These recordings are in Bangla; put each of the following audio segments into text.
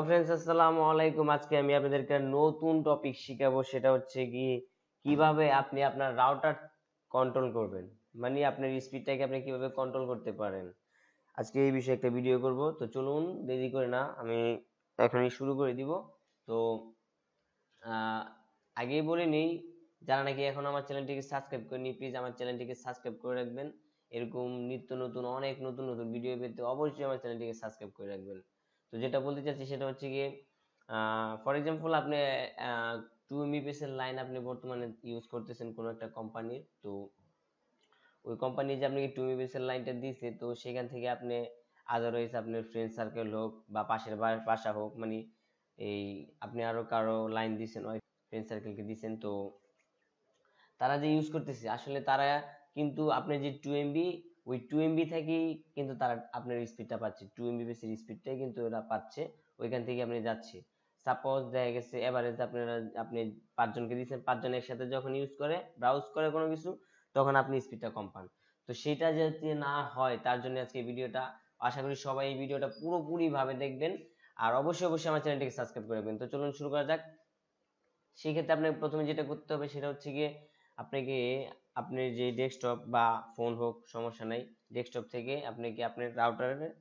হ্যালো फ्रेंड्स আসসালামু আলাইকুম আজকে আমি আপনাদেরকে নতুন টপিক শেখাবো সেটা হচ্ছে কি কিভাবে আপনি আপনার রাউটার কন্ট্রোল করবেন মানে আপনার স্পিডটাকে আপনি কিভাবে কন্ট্রোল করতে পারেন আজকে এই বিষয়ে একটা ভিডিও করব তো চলুন দেরি করে না আমি এখনই শুরু করে দিব তো আগেই বলে নিই যারা নাকি এখন আমার চ্যানেলটিকে সাবস্ক্রাইব করেনি প্লিজ আমার চ্যানেলটিকে সাবস্ক্রাইব করে রাখবেন এরকম নিত্য নতুন অনেক নতুন নতুন ভিডিও পেতে অবশ্যই আমার চ্যানেলটিকে সাবস্ক্রাইব করে রাখবেন তো যেটা বলতে চাচ্ছি সেটা হচ্ছে গিয়ে ফর এক্সাম্পল আপনি টু এমবিপিএস এর লাইন আপনি বর্তমানে ইউজ করতেছেন কোনো একটা কোম্পানির তো ওই কোম্পানি যে আপনাকে টু এমবিপিএস এর লাইনটা দিয়েছে তো সেখান থেকে আপনি আদারওয়াইজ আপনার ফ্রেন্ড সার্কেল হোক বা পাশের বাসা হোক মানে এই আপনি আরো কারো লাইন দিয়েছেন ওই ফ্রেন্ড সার্কেলকে দিয়েছেন তো তারা যে ইউজ করতেছে আসলে তারা কিন্তু আপনি যে টু এমবি ওই টু এমবি থেকেই কিন্তু তারা আপনার স্পিডটা পাচ্ছে টু এমবি এমবিপিসির স্পিডটাই কিন্তু ওরা পাচ্ছে ওইখান থেকে আপনি যাচ্ছে সাপোজ দেখা গেছে এভারেজ আপনারা আপনি পাঁচজনকে দিচ্ছেন পাঁচজন একসাথে যখন ইউজ করে ব্রাউজ করে কোনো কিছু তখন আপনি স্পিডটা কম পান তো সেটা যাতে না হয় তার জন্য আজকে ভিডিওটা আশা করি সবাই এই ভিডিওটা পুরোপুরিভাবে দেখবেন আর অবশ্যই অবশ্যই আমার চ্যানেলটিকে সাবস্ক্রাইব করে দেবেন তো চলুন শুরু করা যাক সেক্ষেত্রে আপনাকে প্রথমে যেটা করতে হবে সেটা হচ্ছে গিয়ে আপনাকে আপনি যে ডেস্কটপ বা ফোন হোক সমস্যা নাই ডেস্কটপ থেকে আপনি কি আপনার রাউটারের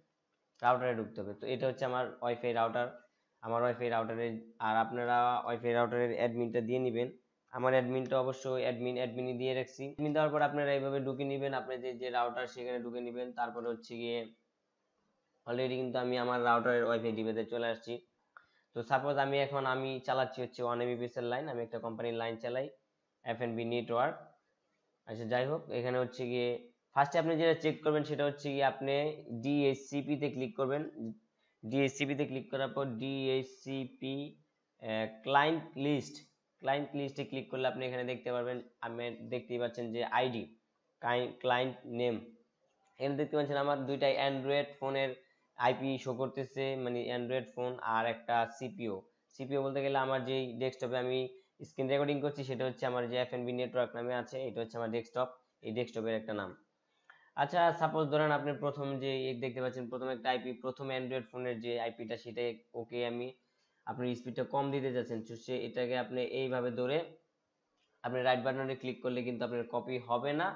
রাউটারে ঢুকতে হবে তো এটা হচ্ছে আমার ওয়াইফাই রাউটার আমার ওয়াইফাই রাউটারের আর আপনারা ওয়াইফাই রাউটারের অ্যাডমিনটা দিয়ে নেবেন আমার অ্যাডমিনটা অবশ্যই অ্যাডমিন অ্যাডমিনই দিয়ে রাখছি অ্যাডমিন দেওয়ার পর আপনারা এইভাবে ঢুকে নেবেন আপনি যে রাউটার সেখানে ঢুকে নেবেন তারপরে হচ্ছে গিয়ে অলরেডি কিন্তু আমি আমার রাউটারের ওয়াইফাই ডিভাইসে চলে আসছি তো সাপোজ আমি এখন আমি চালাচ্ছি হচ্ছে ওয়ান এমবিপিএস এর লাইন আমি একটা কোম্পানির লাইন চালাই এফ বি নেটওয়ার্ক আচ্ছা যাই হোক এখানে হচ্ছে গিয়ে ফার্স্টে আপনি যেটা চেক করবেন সেটা হচ্ছে গিয়ে আপনি ডিএসসিপি তে ক্লিক করবেন ডিএসসিপি তে ক্লিক করার পর ডিএসসিপি ক্লায়েন্ট লিস্ট ক্লায়েন্ট লিস্টে ক্লিক করলে আপনি এখানে দেখতে পারবেন আমি দেখতেই পাচ্ছেন যে আইডি ক্লায়েন্ট নেম এখানে দেখতে পাচ্ছেন আমার দুইটা অ্যান্ড্রয়েড ফোনের আইপি শো করতেছে মানে অ্যান্ড্রয়েড ফোন আর একটা সিপিও সিপিও বলতে গেলে আমার যেই ডেস্কটপে আমি স্ক্রিন রেকর্ডিং করছি সেটা হচ্ছে আমার যে এফ বি নেটওয়ার্ক নামে আছে এটা হচ্ছে আমার ডেস্কটপ এই ডেস্কটপের একটা নাম আচ্ছা সাপোজ ধরেন আপনি প্রথম যে দেখতে পাচ্ছেন প্রথম একটা আইপি প্রথম অ্যান্ড্রয়েড ফোনের যে আইপিটা সেটা ওকে আমি আপনি স্পিডটা কম দিতে যাচ্ছেন সে এটাকে আপনি এইভাবে ধরে আপনি রাইট বাটনে ক্লিক করলে কিন্তু আপনার কপি হবে না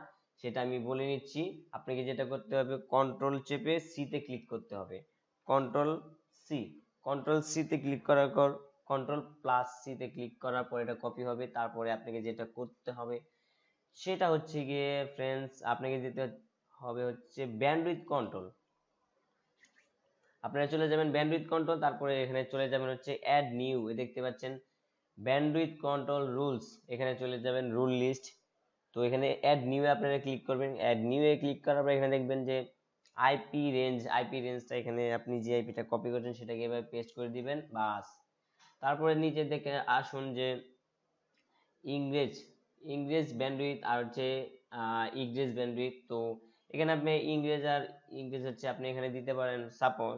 সেটা আমি বলে নিচ্ছি আপনাকে যেটা করতে হবে কন্ট্রোল চেপে সিতে ক্লিক করতে হবে কন্ট্রোল সি কন্ট্রোল সিতে ক্লিক করার পর কন্ট্রোল প্লাস সি তে ক্লিক করার পর এটা কপি হবে তারপরে আপনাকে যেটা করতে হবে সেটা হচ্ছে গিয়ে ফ্রেন্ডস আপনাকে যেতে হবে হচ্ছে ব্যান্ডউইথ কন্ট্রোল আপনারা চলে যাবেন ব্যান্ডউইথ কন্ট্রোল তারপরে এখানে চলে যাবেন হচ্ছে অ্যাড নিউ এ দেখতে পাচ্ছেন ব্যান্ডউইথ কন্ট্রোল রুলস এখানে চলে যাবেন রুল লিস্ট তো এখানে অ্যাড নিউ আপনারা ক্লিক করবেন অ্যাড নিউ এ ক্লিক করার পর এখানে দেখবেন যে আইপি রেঞ্জ আইপি রেঞ্জটা এখানে আপনি যে আইপিটা কপি করছেন সেটাকে এবার পেস্ট করে দিবেন বাস তারপরে নিচে দেখে আসুন যে ইংরেজ ইংরেজ ব্যান্ডউইথ আর হচ্ছে ইংরেজ ব্যান্ডউইথ তো এখানে আপনি ইংরেজ আর ইংরেজ হচ্ছে আপনি এখানে দিতে পারেন সাপোজ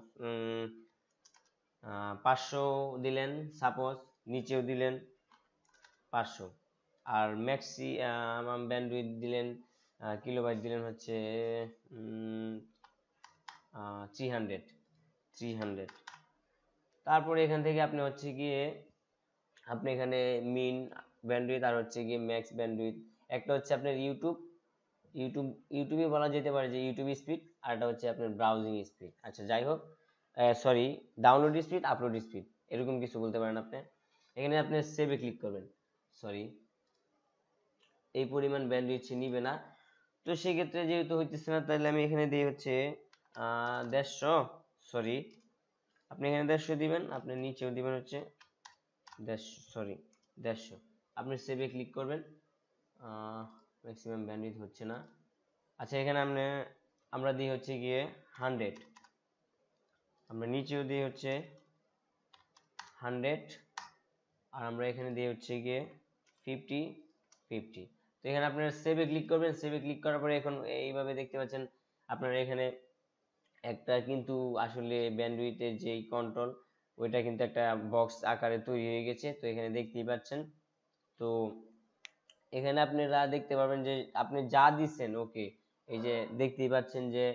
পাঁচশো দিলেন সাপোজ নিচেও দিলেন পাঁচশো আর ম্যাক্সি ব্যান্ডউইথ দিলেন কিলোবাইট দিলেন হচ্ছে থ্রি হান্ড্রেড থ্রি হান্ড্রেড তারপরে এখান থেকে আপনি হচ্ছে গিয়ে আপনি এখানে মিন ব্যান্ডউইথ আর হচ্ছে গিয়ে ম্যাক্স ব্যান্ডউইথ একটা হচ্ছে আপনার ইউটিউব ইউটিউব ইউটিউবে বলা যেতে পারে যে ইউটিউব স্পিড আর একটা হচ্ছে আপনার ব্রাউজিং স্পিড আচ্ছা যাই হোক sorry download speed upload speed এরকম কিছু বলতে পারেন আপনি এখানে আপনি সেভে ক্লিক করবেন সরি এই পরিমাণ সে নিবে না তো সেক্ষেত্রে যেহেতু হইতেছে না তাহলে আমি এখানে দিয়ে হচ্ছে দেড়শো সরি আপনি এখানে দেড়শো দিবেন আপনি নিচেও দিবেন হচ্ছে দেড়শো সরি দেড়শো আপনি সেভে ক্লিক করবেন ম্যাক্সিমাম ব্যান্ডউইথ হচ্ছে না আচ্ছা এখানে আপনি আমরা দিই হচ্ছে গিয়ে হান্ড্রেড আমরা নিচেও দিই হচ্ছে হান্ড্রেড আর আমরা এখানে দিয়ে হচ্ছে গিয়ে ফিফটি ফিফটি তো এখানে আপনারা সেভে ক্লিক করবেন সেভে ক্লিক করার পরে এখন এইভাবে দেখতে পাচ্ছেন আপনারা এখানে একটা কিন্তু আসলে ব্যান্ডউইথের যেই কন্ট্রোল ওইটা কিন্তু একটা বক্স আকারে তৈরি হয়ে গেছে তো এখানে দেখতেই পাচ্ছেন তো এখানে আপনারা দেখতে পারবেন যে আপনি যা দিচ্ছেন ওকে এই যে দেখতেই পাচ্ছেন যে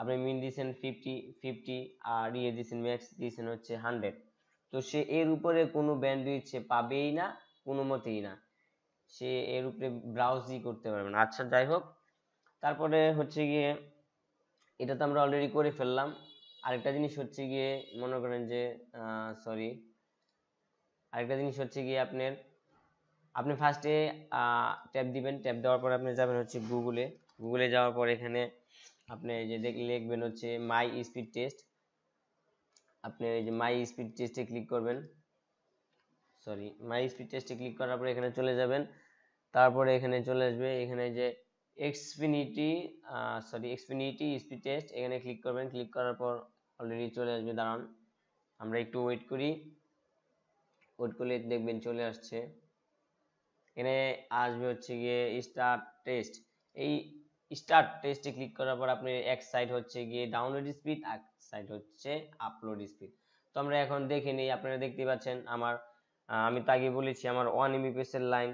আপনি মিন দিচ্ছেন ফিফটি ফিফটি আর ইয়ে দিচ্ছেন ম্যাক্স দিচ্ছেন হচ্ছে হান্ড্রেড তো সে এর উপরে কোনো ব্যান্ডউইথ সে পাবেই না কোনো মতেই না সে এর উপরে ব্রাউজই করতে পারবে না আচ্ছা যাই হোক তারপরে হচ্ছে গিয়ে এটা তো আমরা অলরেডি করে ফেললাম আরেকটা জিনিস হচ্ছে গিয়ে মনে করেন যে সরি আরেকটা জিনিস হচ্ছে গিয়ে আপনার আপনি ফার্স্টে ট্যাব দিবেন ট্যাব দেওয়ার পর আপনি যাবেন হচ্ছে গুগলে গুগলে যাওয়ার পর এখানে আপনি যে লিখবেন হচ্ছে মাই স্পিড টেস্ট আপনি এই যে মাই স্পিড টেস্টে ক্লিক করবেন সরি মাই স্পিড টেস্টে ক্লিক করার পর এখানে চলে যাবেন তারপরে এখানে চলে আসবে এখানে যে Xfinity sorry Xfinity speed test এখানে ক্লিক করবেন ক্লিক করার পর অলরেডি চলে আসবে দাঁড়ান আমরা একটু ওয়েট করি ওয়েট করলে দেখবেন চলে আসছে এখানে আসবে হচ্ছে গিয়ে স্টার্ট টেস্ট এই স্টার্ট টেস্টে ক্লিক করার পর আপনি এক সাইড হচ্ছে গিয়ে ডাউনলোড স্পিড এক সাইড হচ্ছে আপলোড স্পিড তো আমরা এখন দেখে নিই আপনারা দেখতে পাচ্ছেন আমার আমি তো বলেছি আমার ওয়ান এমবিপিএস এর লাইন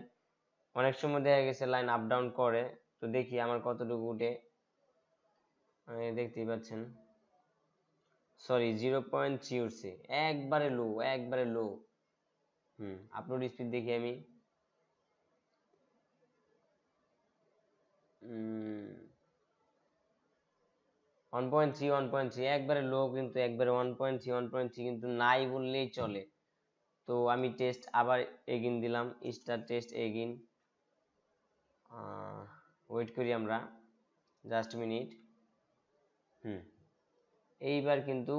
অনেক সময় দেখা গেছে লাইন আপ ডাউন করে তো দেখি আমার কতটুকু উঠে দেখতেই পাচ্ছেন সরি জিরো পয়েন্ট থ্রি উঠছে একবারে লো একবারে লো হুম আপলোড স্পিড দেখি আমি one point three one point three একবারে লো কিন্তু একবারে one point three one point three কিন্তু নাই বললেই চলে তো আমি টেস্ট আবার এগিন দিলাম start test again ah wait করি আমরা জাস্ট মিনিট হুম এইবার কিন্তু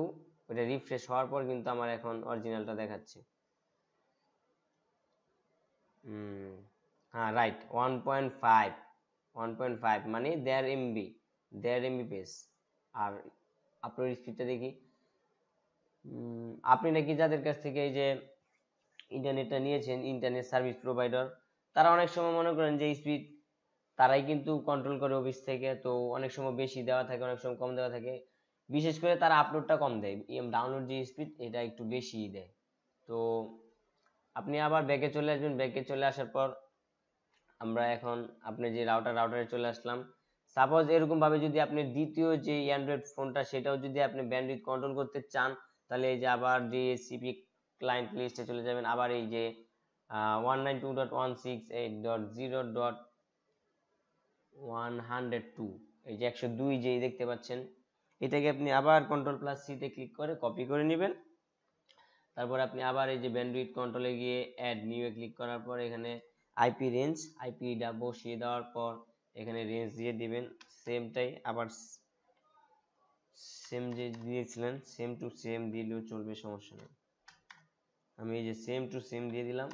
ওটা রিফ্রেশ হওয়ার পর কিন্তু আমার এখন অরিজিনালটা দেখাচ্ছে হুম হ্যাঁ right one point five one point five মানে দেড় এমবি দেড় এমবি পেজ আর আপলোড স্পিডটা দেখি আপনি নাকি যাদের কাছ থেকে এই যে ইন্টারনেটটা নিয়েছেন ইন্টারনেট সার্ভিস প্রোভাইডার তারা অনেক সময় মনে করেন যে স্পিড তারাই কিন্তু কন্ট্রোল করে অফিস থেকে তো অনেক সময় বেশি দেওয়া থাকে অনেক সময় কম দেওয়া থাকে বিশেষ করে তারা আপলোডটা কম দেয় ডাউনলোড যে স্পিড এটা একটু বেশি দেয় তো আপনি আবার ব্যাকে চলে আসবেন ব্যাকে চলে আসার পর আমরা এখন আপনি যে রাউটার রাউটারে চলে আসলাম সাপোজ এরকম ভাবে যদি আপনি দ্বিতীয় যে অ্যান্ড্রয়েড ফোনটা সেটাও যদি আপনি ব্যান্ডউইথ কন্ট্রোল করতে চান তাহলে এই যে আবার ডিএসসিপি ক্লায়েন্ট লিস্টে চলে যাবেন আবার এই যে one nine two dot one six eight dot zero dot one hundred two এই যে একশো দুই যে দেখতে পাচ্ছেন এটাকে আপনি আবার কন্ট্রোল প্লাস সি তে ক্লিক করে কপি করে নেবেন তারপর আপনি আবার এই যে ব্যান্ডউইথ কন্ট্রোলে গিয়ে অ্যাড নিউ ক্লিক করার পর এখানে আইপি রেঞ্জ আইপিটা বসিয়ে দেওয়ার পর এখানে রেঞ্জ দিয়ে দিবেন সেম টাই আবার সেম যে দিয়েছিলেন সেম টু সেম দিলেও চলবে সমস্যা নেই আমি এই যে সেম টু সেম দিয়ে দিলাম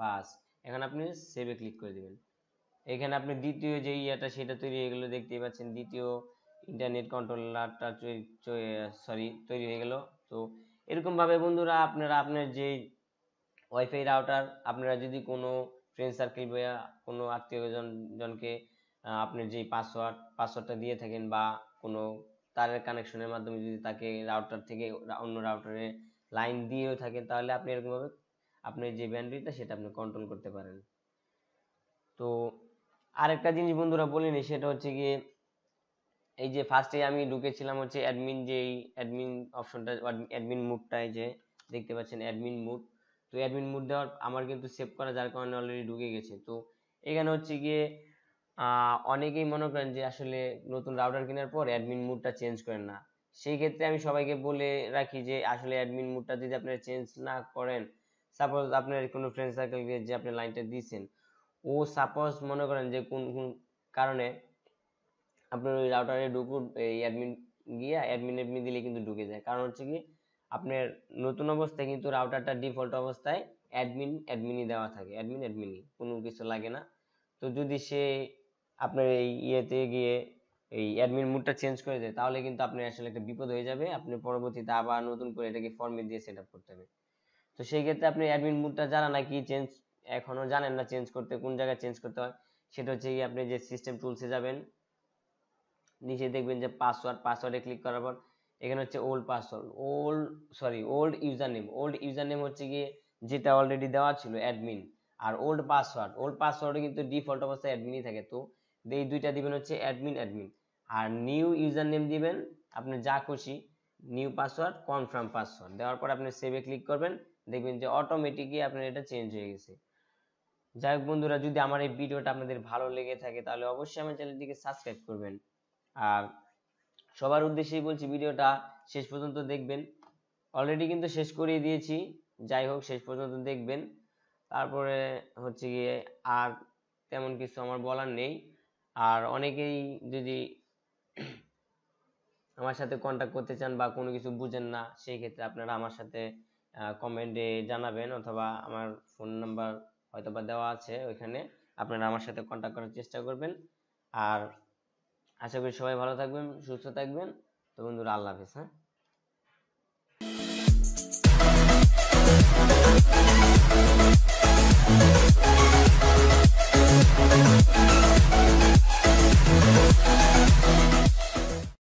বাস এখন আপনি সেভে ক্লিক করে দিবেন এখানে আপনি দ্বিতীয় যে ইয়েটা সেটা তৈরি হয়ে গেলো দেখতেই পাচ্ছেন দ্বিতীয় ইন্টারনেট কন্ট্রোলারটা সরি তৈরি হয়ে গেল তো এরকমভাবে বন্ধুরা আপনারা আপনার যে ওয়াইফাই রাউটার আপনারা যদি কোনো ফ্রেন্ড সার্কেল বা কোনো জনকে আপনার যে পাসওয়ার্ড পাসওয়ার্ডটা দিয়ে থাকেন বা কোনো তারের কানেকশনের মাধ্যমে যদি তাকে রাউটার থেকে অন্য রাউটারে লাইন দিয়েও থাকেন তাহলে আপনি এরকমভাবে আপনার যে ব্যান্ডিটা সেটা আপনি কন্ট্রোল করতে পারেন তো আরেকটা জিনিস বন্ধুরা বলিনি সেটা হচ্ছে গিয়ে এই যে ফার্স্টে আমি ঢুকেছিলাম হচ্ছে অ্যাডমিন যে অ্যাডমিন অপশনটা অ্যাডমিন মুডটায় যে দেখতে পাচ্ছেন অ্যাডমিন মুড তো অ্যাডমিন মুড দেওয়ার আমার কিন্তু সেভ করা যার কারণে অলরেডি ঢুকে গেছে তো এখানে হচ্ছে গিয়ে অনেকেই মনে করেন যে আসলে নতুন রাউটার কেনার পর অ্যাডমিন মুডটা চেঞ্জ করেন না সেই ক্ষেত্রে আমি সবাইকে বলে রাখি যে আসলে অ্যাডমিন মুডটা যদি আপনারা চেঞ্জ না করেন সাপোজ আপনার কোনো ফ্রেন্ড সার্কেলকে যে আপনি লাইনটা দিয়েছেন ও সাপোজ মনে করেন যে কোন কোন কারণে আপনার ওই রাউটারে ঢুকু এই অ্যাডমিন গিয়া অ্যাডমিন অ্যাডমিন দিলে কিন্তু ঢুকে যায় কারণ হচ্ছে কি আপনার নতুন অবস্থায় কিন্তু রাউটারটা ডিফল্ট অবস্থায় অ্যাডমিন অ্যাডমিনই দেওয়া থাকে অ্যাডমিন অ্যাডমিনই কোনো কিছু লাগে না তো যদি সে আপনার এই ইয়েতে গিয়ে এই অ্যাডমিন মুডটা চেঞ্জ করে দেয় তাহলে কিন্তু আপনি আসলে একটা বিপদ হয়ে যাবে আপনি পরবর্তীতে আবার নতুন করে এটাকে ফর্মে দিয়ে সেট আপ করতে হবে তো সেই ক্ষেত্রে আপনি অ্যাডমিন মুডটা জানা নাকি চেঞ্জ এখনো জানেন না চেঞ্জ করতে কোন জায়গায় চেঞ্জ করতে হয় সেটা হচ্ছে আপনি যে সিস্টেম টুলসে যাবেন নিচে দেখবেন যে পাসওয়ার্ড পাসওয়ার্ডে ক্লিক করার পর এখানে হচ্ছে old password old sorry old user name old user name হচ্ছে গিয়ে যেটা অলরেডি দেওয়া ছিল অ্যাডমিন আর ওল্ড পাসওয়ার্ড ওল্ড পাসওয়ার্ডে কিন্তু ডিফল্ট অবস্থায় অ্যাডমিনই থাকে তো এই দুইটা দিবেন হচ্ছে অ্যাডমিন অ্যাডমিন আর নিউ ইউজার নেম দিবেন আপনি যা খুশি নিউ পাসওয়ার্ড কনফার্ম পাসওয়ার্ড দেওয়ার পর আপনি সেভে ক্লিক করবেন দেখবেন যে অটোমেটিকই আপনার এটা চেঞ্জ হয়ে গেছে যাই হোক বন্ধুরা যদি আমার এই ভিডিওটা আপনাদের ভালো লেগে থাকে তাহলে অবশ্যই আমার চ্যানেলটিকে সাবস্ক্রাইব করবেন আর সবার উদ্দেশ্যেই বলছি ভিডিওটা শেষ পর্যন্ত দেখবেন অলরেডি কিন্তু শেষ করিয়ে দিয়েছি যাই হোক শেষ পর্যন্ত দেখবেন তারপরে হচ্ছে গিয়ে আর তেমন কিছু আমার বলার নেই আর অনেকেই যদি আমার সাথে কন্ট্যাক্ট করতে চান বা কোনো কিছু বুঝেন না সেই ক্ষেত্রে আপনারা আমার সাথে কমেন্টে জানাবেন অথবা আমার ফোন নাম্বার হয়তো বা দেওয়া আছে ওইখানে আপনারা আমার সাথে কন্ট্যাক্ট করার চেষ্টা করবেন আর আশা করি সবাই ভালো থাকবেন সুস্থ থাকবেন তো বন্ধুরা আল্লাহ হাফিজ হ্যাঁ Thank you.